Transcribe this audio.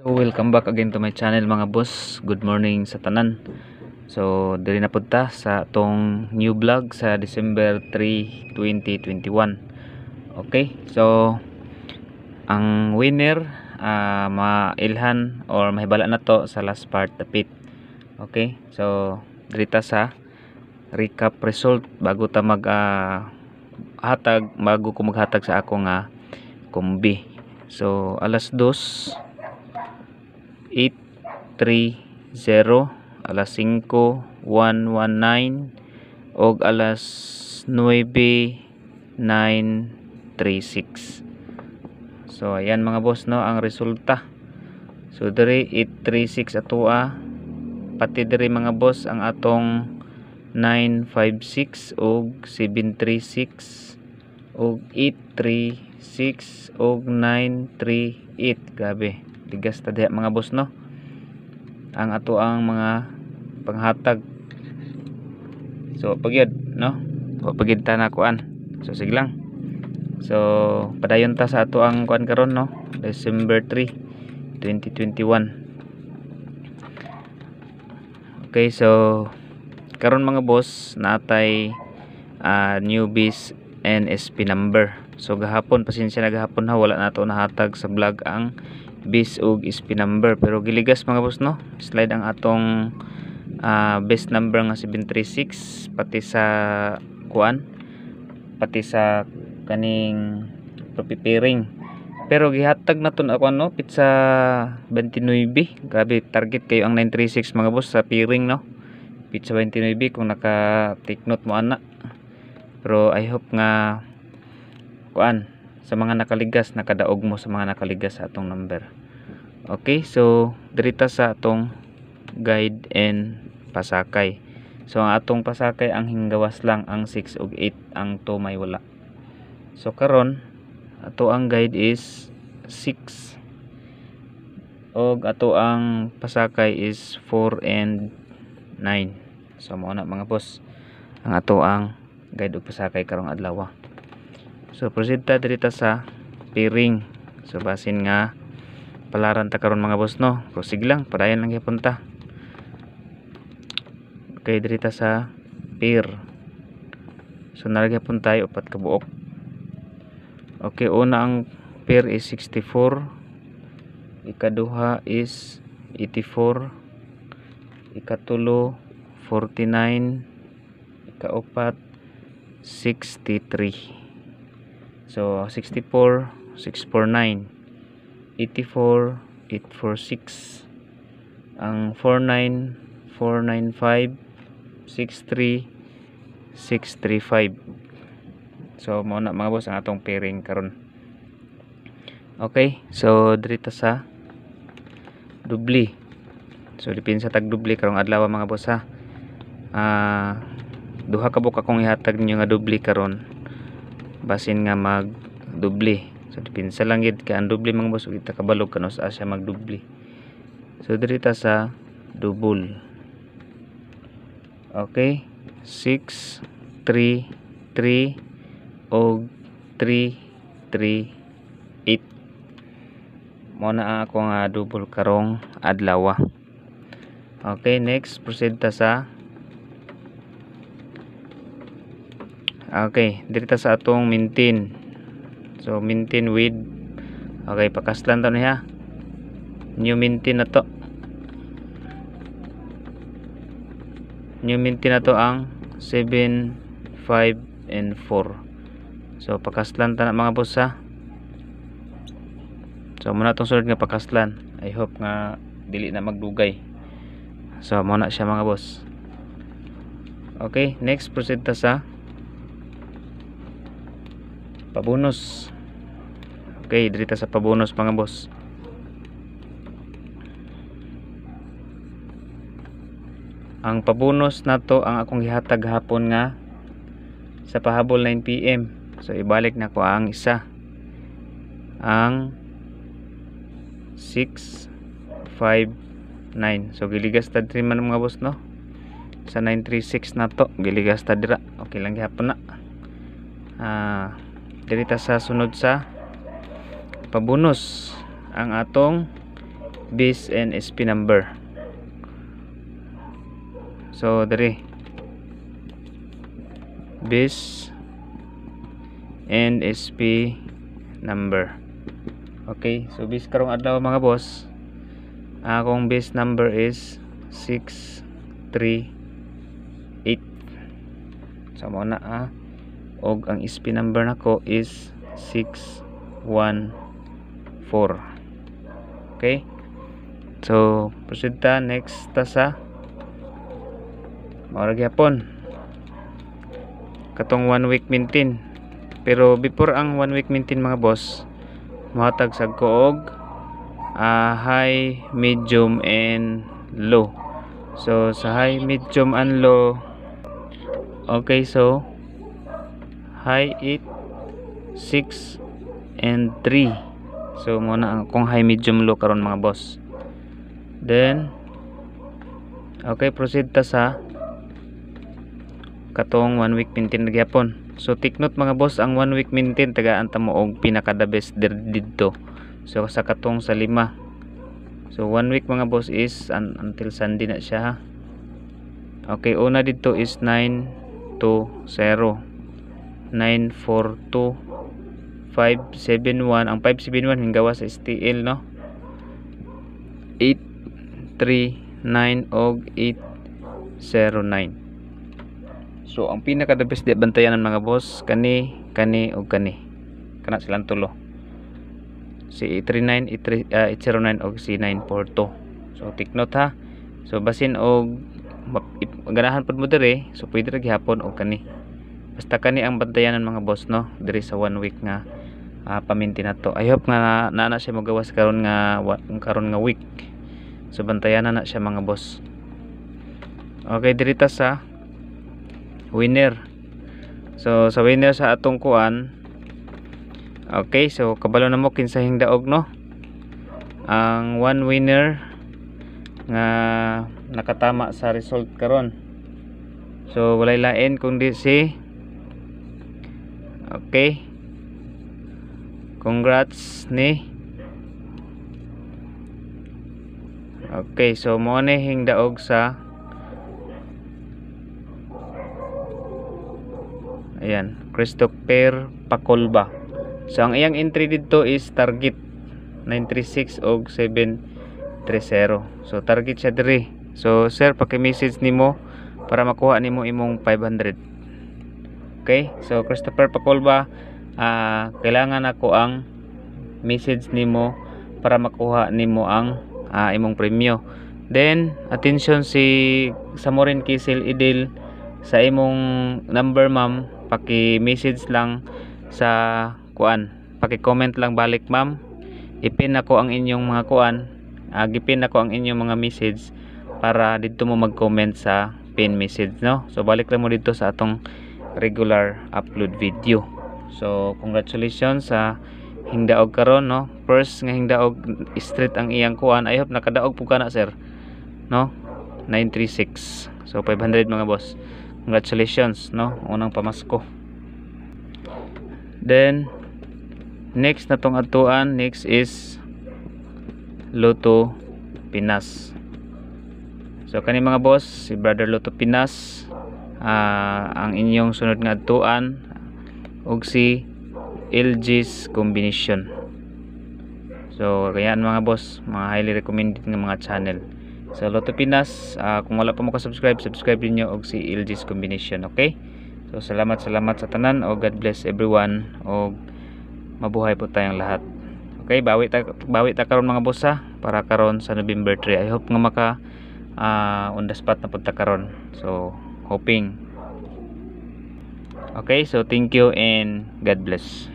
So welcome back again to my channel mga boss. Good morning sa tanan. So diri na pud ta sa tong new vlog sa December 3, 2021. Okay? So ang winner uh, mailhan or mahibala na to sa last part the pit. Okay? So diri ta sa recap result bago ta mag uh, hatag bago ko maghatag sa akong nga uh, kumbi. So alas 2 8.30 alas 5 119 og alas 9.936 so ayan mga boss no ang resulta so diri 836 atoa ah. pati diri mga boss ang atong 956 og 736 og 836 og 938 grabe ligas ta diha mga boss no ang ato ang mga panghatag so pagyad no wa pagyad ta na kuan so sige lang so padayon ta sa ato ang kuan karon no December 3 2021 okay so karon mga boss natay uh, newbies NSP number so gahapon pasensya na gahapon ha wala na to nahatag sa vlog ang base og SP number pero giligas mga boss no slide ang atong uh, base number nga 736 pati sa kuan pati sa kaning papipiring pero gihatag na to na ako ano pizza 29 grabe target kayo ang 936 mga boss sa piring no pizza 29 kung naka take note mo ana pero I hope nga kuan sa mga nakaligas nakadaog mo sa mga nakaligas sa atong number okay so dirita sa atong guide and pasakay so ang atong pasakay ang hinggawas lang ang 6 ug 8 ang 2 may wala so karon ato ang guide is 6 og ato ang pasakay is 4 and 9 so mo na mga boss ang ato ang guide og pasakay karong adlaw so proceed ta dito sa piring so basin nga palaran ta karon mga boss no prosig lang padayon lang punta okay dito sa pier so nalagyan tayo upat ka buok okay una ang pier is 64 ikaduha is 84 ikatulo 49 ikaapat 63 So, 64, 649. 84, 846. Ang 49, 495. 63, 635. So, muna mga boss ang atong pairing karon. Okay, so dito sa dubli. So dipin sa tag dubli karong adlaw mga boss ha. Ah, uh, duha ka buk akong ihatag ninyo nga dubli karon basin nga mag magdubli so dipinsa lang gid ka ang dubli mga boss kita kabalog kano sa mag magdubli so diri ta sa double okay 6 3 3 og 3 3 8 mo na ako nga double karong adlaw okay next proceed ta sa okay dito sa atong maintain so maintain with okay pakaslan to niya new maintain na to new maintain na to ang 7 5 and 4 so pakaslan ta na mga boss ha so muna tong sunod nga pakaslan I hope nga dili na magdugay so muna siya mga boss okay next proceed ta sa pabunos okay dirita sa pabunos mga boss ang pabunos nato ang akong gihatag hapon nga sa pahabol 9pm so ibalik na ko ang isa ang 659 so giligastad rin man mga boss no sa 936 na to giligastad dira okay lang gihapon na ah dirita sa sunod sa pabunos ang atong base and SP number so diri base and SP number okay so base karong adlaw mga boss akong base number is 638 so mo na ah og ang SP number nako is 614 okay so proceed ta next ta sa maurag yapon katong one week maintain pero before ang one week maintain mga boss mahatag sa ko og uh, high medium and low so sa high medium and low okay so high 8 6 and 3 so muna ang kung high medium low karon mga boss then okay proceed ta sa katong 1 week maintain gyapon so take note mga boss ang 1 week maintain tagaan ta mo og pinaka the best didto so sa katong sa 5 so 1 week mga boss is un until sunday na siya ha okay una dito is 9 to 0 942-571. Ang 571 hinggawa sa STL, no? 839 og 809. So, ang pinaka the best di bantayan ng mga boss, kani, kani, og kani. Kana silang tulo. Si 839, 8, uh, 809, og si 942. So, take note ha. So, basin og ganahan pod mo dire, so pwede ra gihapon og kani basta kani ang bantayan ng mga boss no diri sa one week nga uh, paminti na to I hope nga na, na siya magawas karon nga karon nga week so bantayan na na siya mga boss okay diri ta sa winner so sa winner sa atong kuan okay so kabalo na mo kinsa hingdaog no ang one winner nga nakatama sa result karon so walay lain kundi si Okay. Congrats ni. Okay, so mo ni hingdaog sa Ayan, Christopher Pakolba. So ang iyang entry dito is target 936 og 730. So target siya diri. So sir, paki-message nimo para makuha nimo imong 500. Okay? So Christopher Pakolba, uh, ah, kailangan ako ang message nimo para makuha nimo ang uh, imong premyo. Then attention si Samorin Kisil Idil sa imong number ma'am, paki-message lang sa kuan. Paki-comment lang balik ma'am. Ipin ako ang inyong mga kuan. Uh, gipin ako ang inyong mga message para dito mo mag-comment sa pin message no. So balik lang mo dito sa atong regular upload video so congratulations sa hingdaog karon no first nga hingdaog street ang iyang kuan i hope nakadaog po ka sir no 936 so 500 mga boss congratulations no unang pamasko then next natong tong atuan next is luto Pinas so kani mga boss si brother luto Pinas uh, ang inyong sunod nga adtuan og si LG's combination so kaya mga boss mga highly recommended nga mga channel sa so, Lotto Pinas uh, kung wala pa mo ka subscribe subscribe niyo og si LG's combination okay so salamat salamat sa tanan o God bless everyone o mabuhay po tayong lahat okay bawi ta bawi ta karon mga boss ha para karon sa November 3 I hope nga maka uh, ah, on the spot na punta karon so hoping okay so thank you and God bless